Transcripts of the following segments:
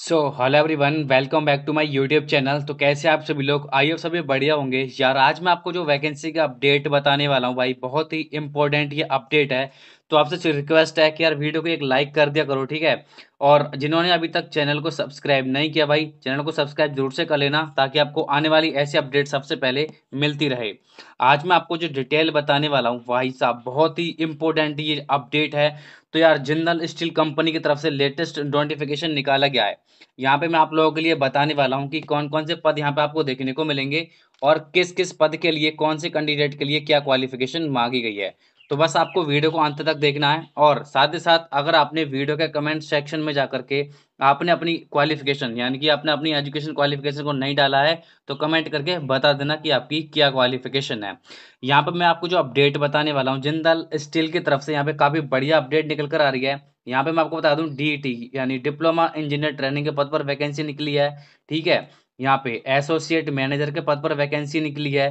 so hello one welcome back to my YouTube channel तो कैसे आप सभी लोग आइए सभी बढ़िया होंगे यार आज मैं आपको जो वैकेंसी का अपडेट बताने वाला हूँ भाई बहुत ही इंपॉर्टेंट ये अपडेट है तो आपसे रिक्वेस्ट है कि यार वीडियो को एक लाइक कर दिया करो ठीक है और जिन्होंने अभी तक चैनल को सब्सक्राइब नहीं किया भाई चैनल को सब्सक्राइब जरूर से कर लेना ताकि आपको आने वाली ऐसी अपडेट सबसे पहले मिलती रहे आज मैं आपको जो डिटेल बताने वाला हूँ भाई साहब बहुत ही इंपॉर्टेंट ये अपडेट है तो यार जिंदल स्टील कंपनी की तरफ से लेटेस्ट नोटिफिकेशन निकाला गया है यहाँ पे मैं आप लोगों के लिए बताने वाला हूँ कि कौन कौन से पद यहाँ पे आपको देखने को मिलेंगे और किस किस पद के लिए कौन से कैंडिडेट के लिए क्या क्वालिफिकेशन मांगी गई है तो बस आपको वीडियो को अंत तक देखना है और साथ ही साथ अगर आपने वीडियो के कमेंट सेक्शन में जा करके आपने अपनी क्वालिफिकेशन यानी कि आपने अपनी एजुकेशन क्वालिफिकेशन को नहीं डाला है तो कमेंट करके बता देना कि आपकी क्या क्वालिफिकेशन है यहाँ पर मैं आपको जो अपडेट बताने वाला हूँ जिंदल स्टील की तरफ से यहाँ पे काफ़ी बढ़िया अपडेट निकल कर आ रही है यहाँ पे मैं आपको बता दूँ डी e यानी डिप्लोमा इंजीनियर ट्रेनिंग के पद पर वैकेंसी निकली है ठीक है यहाँ पे एसोसिएट मैनेजर के पद पर वैकेंसी निकली है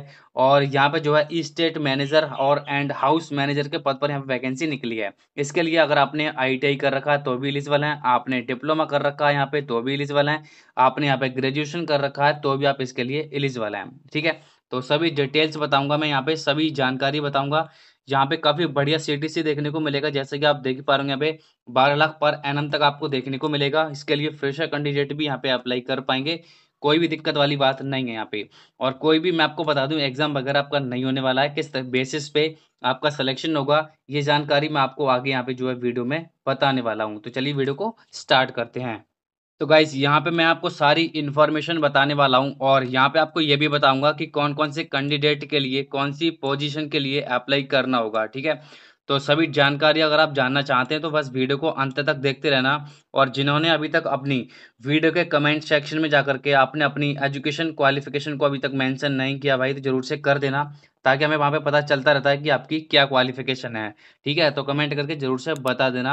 और यहाँ पे जो है स्टेट मैनेजर और एंड हाउस मैनेजर के पद पर यहाँ पे वैकेंसी निकली है इसके लिए अगर आपने आईटीआई कर रखा है तो भी एलिजिबल हैं आपने डिप्लोमा कर रखा है यहाँ पे तो भी एलिजिबल हैं आपने यहाँ पे ग्रेजुएशन कर रखा है तो भी आप इसके लिए एलिजिबल हैं ठीक है तो सभी डिटेल्स बताऊंगा मैं यहाँ पे सभी जानकारी बताऊंगा यहाँ पे काफी बढ़िया सीटीसी देखने को मिलेगा जैसे कि आप देख पा रहे यहाँ पे बारह लाख पर एनम तक आपको देखने को मिलेगा इसके लिए फ्रेशर कैंडिडेट भी यहाँ पे अप्लाई कर पाएंगे कोई भी दिक्कत वाली बात नहीं है यहाँ पे और कोई भी मैं आपको बता दूं एग्जाम वगैरह आपका नहीं होने वाला है किस बेसिस पे आपका सिलेक्शन होगा ये जानकारी मैं आपको आगे यहाँ पे जो है वीडियो में बताने वाला हूँ तो चलिए वीडियो को स्टार्ट करते हैं तो गाइज यहाँ पे मैं आपको सारी इन्फॉर्मेशन बताने वाला हूँ और यहाँ पे आपको ये भी बताऊंगा कि कौन कौन से कैंडिडेट के लिए कौन सी पोजीशन के लिए अप्लाई करना होगा ठीक है तो सभी जानकारी अगर आप जानना चाहते हैं तो बस वीडियो को अंत तक देखते रहना और जिन्होंने अभी तक अपनी वीडियो के कमेंट सेक्शन में जा के आपने अपनी एजुकेशन क्वालिफिकेशन को अभी तक मैंसन नहीं किया भाई तो ज़रूर से कर देना ताकि हमें वहाँ पे पता चलता रहता है कि आपकी क्या क्वालिफिकेशन है ठीक है तो कमेंट करके ज़रूर से बता देना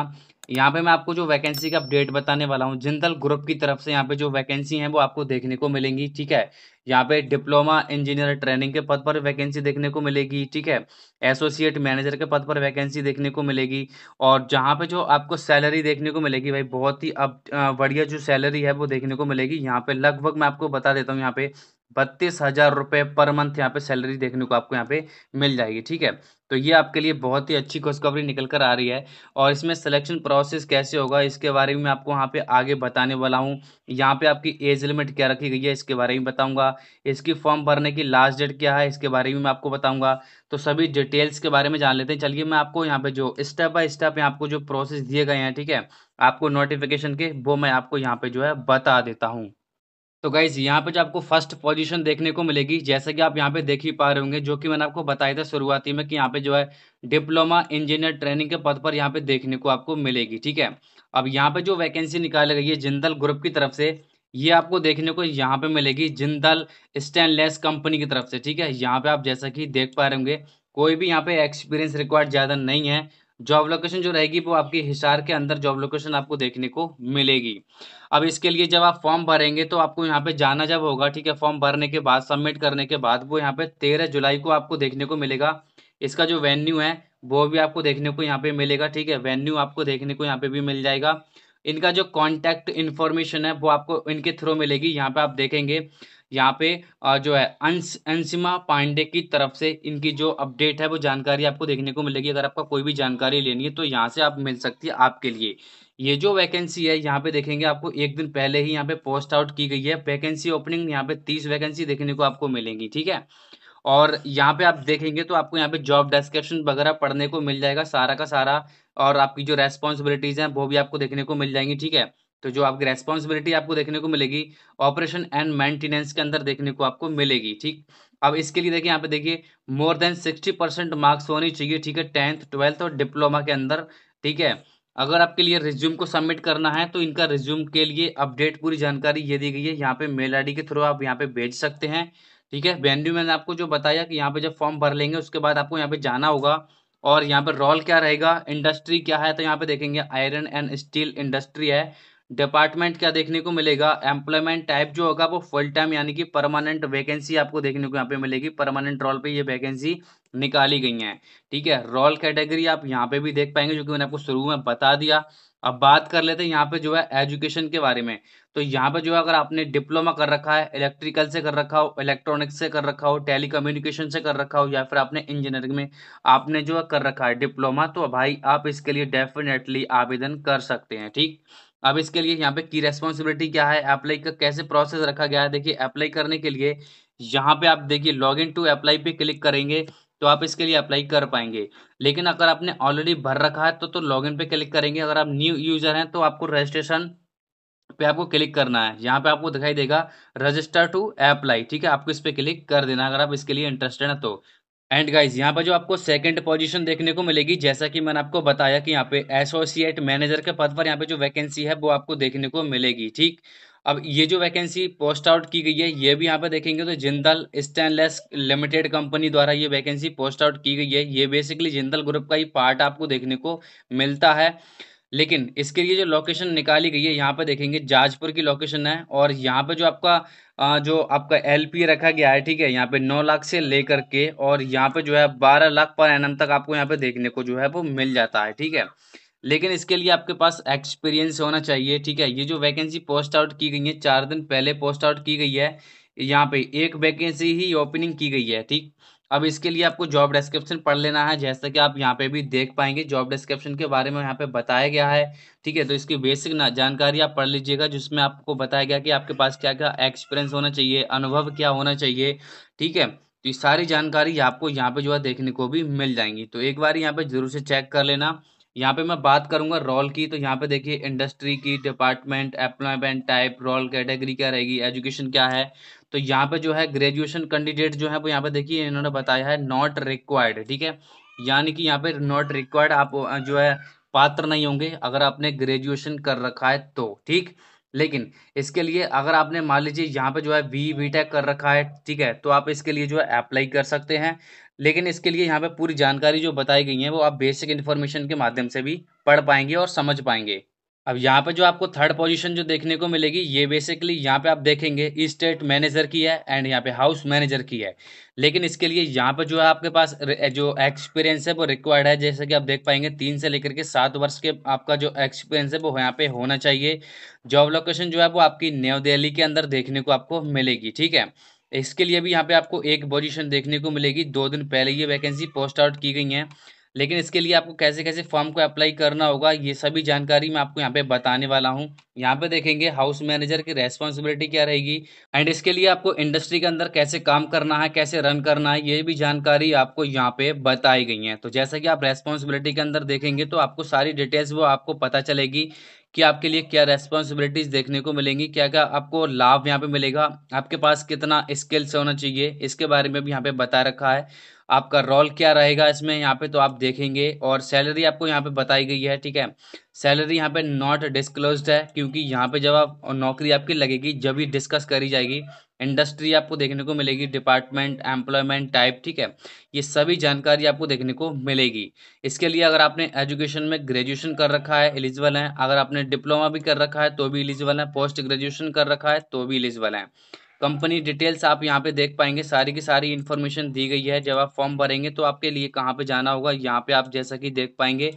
यहाँ पे मैं आपको जो वैकेंसी का अपडेट बताने वाला हूँ जिंदल ग्रुप की तरफ से यहाँ पे जो वैकेंसी है वो आपको देखने को मिलेंगी ठीक है यहाँ पे डिप्लोमा इंजीनियर ट्रेनिंग के पद पर वैकेंसी देखने को मिलेगी ठीक है एसोसिएट मैनेजर के पद पर वैकेंसी देखने को मिलेगी और जहाँ पे जो आपको सैलरी देखने को मिलेगी भाई बहुत ही अब बढ़िया जो सैलरी है वो देखने को मिलेगी यहाँ पे लगभग मैं आपको बता देता हूँ यहाँ पे बत्तीस हज़ार रुपये पर मंथ यहाँ पे सैलरी देखने को आपको यहाँ पे मिल जाएगी ठीक है तो ये आपके लिए बहुत ही अच्छी खुशखबरी निकल कर आ रही है और इसमें सिलेक्शन प्रोसेस कैसे होगा इसके बारे में आपको यहाँ पे आगे बताने वाला हूँ यहाँ पे आपकी एज लिमिट क्या रखी गई है इसके बारे में बताऊँगा इसकी फॉर्म भरने की लास्ट डेट क्या है इसके बारे में मैं आपको बताऊँगा तो सभी डिटेल्स के बारे में जान लेते हैं चलिए मैं आपको यहाँ पे जो स्टेप बाय स्टेप यहाँ आपको जो प्रोसेस दिए गए हैं ठीक है आपको नोटिफिकेशन के वो मैं आपको यहाँ पे जो है बता देता हूँ तो गाइज यहाँ पे जो आपको फर्स्ट पोजीशन देखने को मिलेगी जैसा कि आप यहाँ पे देख ही पा रहे होंगे जो कि मैंने आपको बताया था शुरुआती में कि यहाँ पे जो है डिप्लोमा इंजीनियर ट्रेनिंग के पद पर यहाँ पे देखने को आपको मिलेगी ठीक है अब यहाँ पे जो वैकेंसी निकाली गई है जिंदल ग्रुप की तरफ से ये आपको देखने को यहाँ पे मिलेगी जिंदल स्टेनलेस कंपनी की तरफ से ठीक है यहाँ पे आप जैसा कि देख पा रहे होंगे कोई भी यहाँ पे एक्सपीरियंस रिक्वायर्ड ज़्यादा नहीं है जॉब लोकेशन जो रहेगी वो आपकी हिसार के अंदर जॉब लोकेशन आपको देखने को मिलेगी अब इसके लिए जब आप फॉर्म भरेंगे तो आपको यहाँ पे जाना जब होगा ठीक है फॉर्म भरने के बाद सबमिट करने के बाद वो यहाँ पे तेरह जुलाई को आपको देखने को मिलेगा इसका जो वेन्यू है वो भी आपको देखने को यहाँ पे मिलेगा ठीक है वेन्यू आपको देखने को यहाँ पे भी मिल जाएगा इनका जो कॉन्टैक्ट इन्फॉर्मेशन है वो आपको इनके थ्रू मिलेगी यहाँ पे आप देखेंगे यहाँ पे जो है अंश अंशिमा पांडे की तरफ से इनकी जो अपडेट है वो जानकारी आपको देखने को मिलेगी अगर आपका कोई भी जानकारी लेनी है तो यहाँ से आप मिल सकती है आपके लिए ये जो वैकेंसी है यहाँ पे देखेंगे आपको एक दिन पहले ही यहाँ पे पोस्ट आउट की गई है वैकेंसी ओपनिंग यहाँ पे तीस वैकेंसी देखने को आपको मिलेंगी ठीक है और यहाँ पे आप देखेंगे तो आपको यहाँ पे जॉब डिस्क्रिप्शन वगैरह पढ़ने को मिल जाएगा सारा का सारा और आपकी जो रेस्पॉन्सिबिलिटीज़ हैं वो भी आपको देखने को मिल जाएंगी ठीक है तो जो आपकी रेस्पॉन्सिबिलिटी आपको देखने को मिलेगी ऑपरेशन एंड मेंटेनेंस के अंदर देखने को आपको मिलेगी ठीक अब इसके लिए देखिए यहाँ पे देखिए more than sixty percent marks होनी चाहिए ठीक है टेंथ ट्वेल्थ और डिप्लोमा के अंदर ठीक है अगर आपके लिए रिज्यूम को सबमिट करना है तो इनका रिज्यूम के लिए अपडेट पूरी जानकारी ये दी गई है यहाँ पे मेल आई के थ्रू आप यहाँ पे भेज सकते हैं ठीक है वेन्यू मैंने आपको जो बताया कि यहाँ पे जब फॉर्म भर लेंगे उसके बाद आपको यहाँ पे जाना होगा और यहाँ पे रोल क्या रहेगा इंडस्ट्री क्या है तो यहाँ पे देखेंगे आयरन एंड स्टील इंडस्ट्री है डिपार्टमेंट क्या देखने को मिलेगा एम्प्लॉयमेंट टाइप जो होगा वो फुल टाइम यानी कि परमानेंट वैकेंसी आपको देखने को यहाँ पे मिलेगी परमानेंट रोल पे ये वैकेंसी निकाली गई है ठीक है रोल कैटेगरी आप यहाँ पे भी देख पाएंगे जो कि मैंने आपको शुरू में बता दिया अब बात कर लेते हैं यहाँ पे जो है एजुकेशन के बारे में तो यहाँ पे जो है अगर आपने डिप्लोमा कर रखा है इलेक्ट्रिकल से कर रखा हो इलेक्ट्रॉनिक्स से कर रखा हो टेलीकम्युनिकेशन से कर रखा हो या फिर आपने इंजीनियरिंग में आपने जो है कर रखा है डिप्लोमा तो भाई आप इसके लिए डेफिनेटली आवेदन कर सकते हैं ठीक अब इसके लिए यहाँ पे की रेस्पॉन्सिबिलिटी क्या है अप्लाई का कैसे प्रोसेस रखा गया है देखिए अप्लाई करने के लिए यहाँ पे आप देखिए लॉग इन टू अप्लाई पे क्लिक करेंगे तो आप इसके लिए अप्लाई कर पाएंगे लेकिन अगर आपने ऑलरेडी भर रखा है तो तो लॉगिन पे क्लिक करेंगे अगर आप न्यू यूजर हैं तो आपको रजिस्ट्रेशन पे आपको क्लिक करना है यहाँ पे आपको दिखाई देगा रजिस्टर टू अप्लाई ठीक है आपको इस पर क्लिक कर देना अगर आप इसके लिए इंटरेस्टेड हैं तो एंड गाइज यहाँ पर जो आपको सेकंड पोजीशन देखने को मिलेगी जैसा कि मैंने आपको बताया कि यहाँ पे एसोसिएट मैनेजर के पद पर यहाँ पे जो वैकेंसी है वो आपको देखने को मिलेगी ठीक अब ये जो वैकेंसी पोस्ट आउट की गई है ये भी यहाँ पे देखेंगे तो जिंदल स्टेनलेस लिमिटेड कंपनी द्वारा ये वैकेंसी पोस्ट आउट की गई है ये बेसिकली जिंदल ग्रुप का ही पार्ट आपको देखने को मिलता है लेकिन इसके लिए जो लोकेशन निकाली गई है यहाँ पे देखेंगे जाजपुर की लोकेशन है और यहाँ पे जो आपका जो आपका एलपी रखा गया है ठीक है यहाँ पे नौ लाख से लेकर के और यहाँ पे जो है बारह लाख पर एन तक आपको यहाँ पे देखने को जो है वो मिल जाता है ठीक है लेकिन इसके लिए आपके पास एक्सपीरियंस होना चाहिए ठीक है ये जो वैकेंसी पोस्ट आउट की गई है चार दिन पहले पोस्ट आउट की गई है यहाँ पे एक वैकेंसी ही ओपनिंग की गई है ठीक अब इसके लिए आपको जॉब डिस्क्रिप्शन पढ़ लेना है जैसा कि आप यहाँ पे भी देख पाएंगे जॉब डिस्क्रिप्शन के बारे में यहाँ पे बताया गया है ठीक है तो इसकी बेसिक ना जानकारी आप पढ़ लीजिएगा जिसमें आपको बताया गया कि आपके पास क्या क्या एक्सपीरियंस होना चाहिए अनुभव क्या होना चाहिए ठीक है तो ये सारी जानकारी आपको यहाँ पे जो है देखने को भी मिल जाएंगी तो एक बार यहाँ पे जरूर से चेक कर लेना यहाँ पे मैं बात करूंगा रोल की तो यहाँ पे देखिए इंडस्ट्री की department employment type role category क्या रहेगी एजुकेशन क्या है तो यहाँ पे जो है ग्रेजुएशन कैंडिडेट जो है वो यहाँ पे देखिए इन्होंने बताया है नॉट रिक्वायर्ड ठीक है यानी कि यहाँ पे नॉट रिक्वायर्ड आप जो है पात्र नहीं होंगे अगर आपने ग्रेजुएशन कर रखा है तो ठीक लेकिन इसके लिए अगर आपने मान लीजिए यहाँ पे जो है बी बी टेक कर रखा है ठीक है तो आप इसके लिए जो है अप्लाई कर सकते हैं लेकिन इसके लिए यहाँ पे पूरी जानकारी जो बताई गई है वो आप बेसिक इन्फॉर्मेशन के माध्यम से भी पढ़ पाएंगे और समझ पाएंगे अब यहाँ पे जो आपको थर्ड पोजीशन जो देखने को मिलेगी ये बेसिकली यहाँ पे आप देखेंगे स्टेट मैनेजर की है एंड यहाँ पे हाउस मैनेजर की है लेकिन इसके लिए यहाँ पे जो है आपके पास जो एक्सपीरियंस है वो रिक्वायर्ड है जैसे कि आप देख पाएंगे तीन से लेकर के सात वर्ष के आपका जो एक्सपीरियंस है वो यहाँ पे होना चाहिए जॉब लोकेशन जो है वो आपकी न्यू दिल्ली के अंदर देखने को आपको मिलेगी ठीक है इसके लिए भी यहाँ पे आपको एक पोजिशन देखने को मिलेगी दो दिन पहले ये वैकेंसी पोस्ट आउट की गई है लेकिन इसके लिए आपको कैसे कैसे फॉर्म को अप्लाई करना होगा ये सभी जानकारी मैं आपको यहाँ पे बताने वाला हूँ यहाँ पे देखेंगे हाउस मैनेजर की रेस्पॉन्सिबिलिटी क्या रहेगी एंड इसके लिए आपको इंडस्ट्री के अंदर कैसे काम करना है कैसे रन करना है ये भी जानकारी आपको यहाँ पे बताई गई है तो जैसा कि आप रेस्पॉन्सिबिलिटी के अंदर देखेंगे तो आपको सारी डिटेल्स वो आपको पता चलेगी कि आपके लिए क्या रेस्पॉन्सिबिलिटीज देखने को मिलेंगी क्या क्या आपको लाभ यहाँ पे मिलेगा आपके पास कितना स्किल्स होना चाहिए इसके बारे में भी यहाँ पे बता रखा है आपका रोल क्या रहेगा इसमें यहाँ पे तो आप देखेंगे और सैलरी आपको यहाँ पे बताई गई है ठीक है सैलरी यहाँ पे नॉट डिस्क्लोज्ड है क्योंकि यहाँ पे जब आप नौकरी आपकी लगेगी जब ही डिस्कस करी जाएगी इंडस्ट्री आपको देखने को मिलेगी डिपार्टमेंट एम्प्लॉयमेंट टाइप ठीक है ये सभी जानकारी आपको देखने को मिलेगी इसके लिए अगर आपने एजुकेशन में ग्रेजुएशन कर रखा है एलिजिबल है अगर आपने डिप्लोमा भी कर रखा है तो भी एलिजिबल है पोस्ट ग्रेजुएशन कर रखा है तो भी एलिजिबल है कंपनी डिटेल्स आप यहाँ पे देख पाएंगे सारी की सारी इन्फॉर्मेशन दी गई है जब आप फॉर्म भरेंगे तो आपके लिए कहाँ पे जाना होगा यहाँ पे आप जैसा कि देख पाएंगे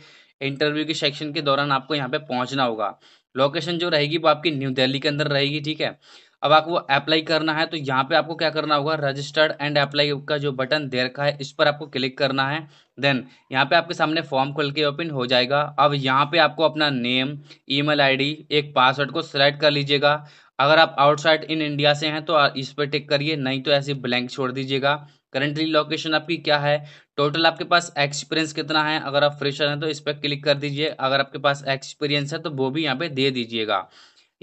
इंटरव्यू के सेक्शन के दौरान आपको यहाँ पे पहुँचना होगा लोकेशन जो रहेगी वो आपकी न्यू दिल्ली के अंदर रहेगी ठीक है अब आपको अप्लाई करना है तो यहाँ पे आपको क्या करना होगा रजिस्टर्ड एंड अप्लाई का जो बटन दे रखा है इस पर आपको क्लिक करना है देन यहाँ पे आपके सामने फॉर्म खुल के ओपन हो जाएगा अब यहाँ पे आपको अपना नेम ईमेल आईडी एक पासवर्ड को सिलेक्ट कर लीजिएगा अगर आप आउटसाइड इन इंडिया से हैं तो इस पर टिक करिए नहीं तो ऐसे ब्लैंक छोड़ दीजिएगा करंटली लोकेशन आपकी क्या है टोटल आपके पास एक्सपीरियंस कितना है अगर आप फ्रेशर हैं तो इस पर क्लिक कर दीजिए अगर आपके पास एक्सपीरियंस है तो वो भी यहाँ पे दे दीजिएगा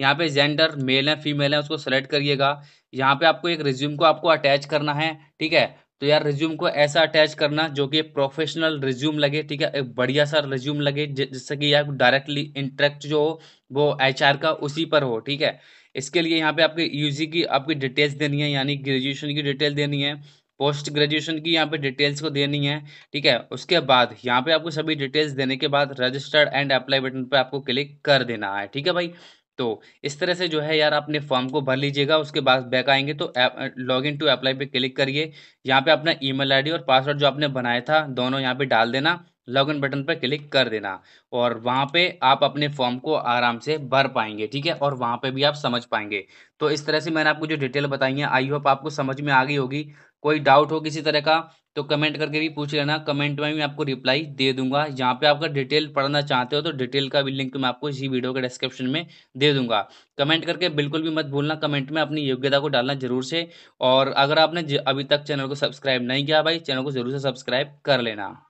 यहाँ पे जेंडर मेल है फीमेल है उसको सेलेक्ट करिएगा यहाँ पे आपको एक रिज्यूम को आपको अटैच करना है ठीक है तो यार रिज्यूम को ऐसा अटैच करना जो कि प्रोफेशनल रिज्यूम लगे ठीक है एक बढ़िया सा रिज्यूम लगे जिससे कि यार डायरेक्टली इंटरेक्ट जो हो वो एच का उसी पर हो ठीक है इसके लिए यहाँ पे आपके यूजी की आपकी डिटेल्स देनी है यानी ग्रेजुएशन की डिटेल देनी है पोस्ट ग्रेजुएशन की यहाँ पे डिटेल्स को देनी है ठीक है उसके बाद यहाँ पे आपको सभी डिटेल्स देने के बाद रजिस्टर्ड एंड अप्लाई बटन पे आपको क्लिक कर देना है ठीक है भाई तो इस तरह से जो है यार अपने फॉर्म को भर लीजिएगा उसके बाद बैक आएंगे तो लॉग इन टू अप्लाई पे क्लिक करिए यहाँ पे अपना ईमेल आईडी और पासवर्ड जो आपने बनाया था दोनों यहाँ पे डाल देना लॉग इन बटन पर क्लिक कर देना और वहाँ पे आप अपने फॉर्म को आराम से भर पाएंगे ठीक है और वहाँ पे भी आप समझ पाएंगे तो इस तरह से मैंने आपको जो डिटेल बताई है आई होप आपको समझ में आ गई होगी कोई डाउट हो किसी तरह का तो कमेंट करके भी पूछ लेना कमेंट में भी आपको रिप्लाई दे दूंगा यहाँ पे आपका डिटेल पढ़ना चाहते हो तो डिटेल का भी लिंक मैं आपको इसी वीडियो के डिस्क्रिप्शन में दे दूंगा कमेंट करके बिल्कुल भी मत भूलना कमेंट में अपनी योग्यता को डालना जरूर से और अगर आपने अभी तक चैनल को सब्सक्राइब नहीं किया भाई चैनल को जरूर से सब्सक्राइब कर लेना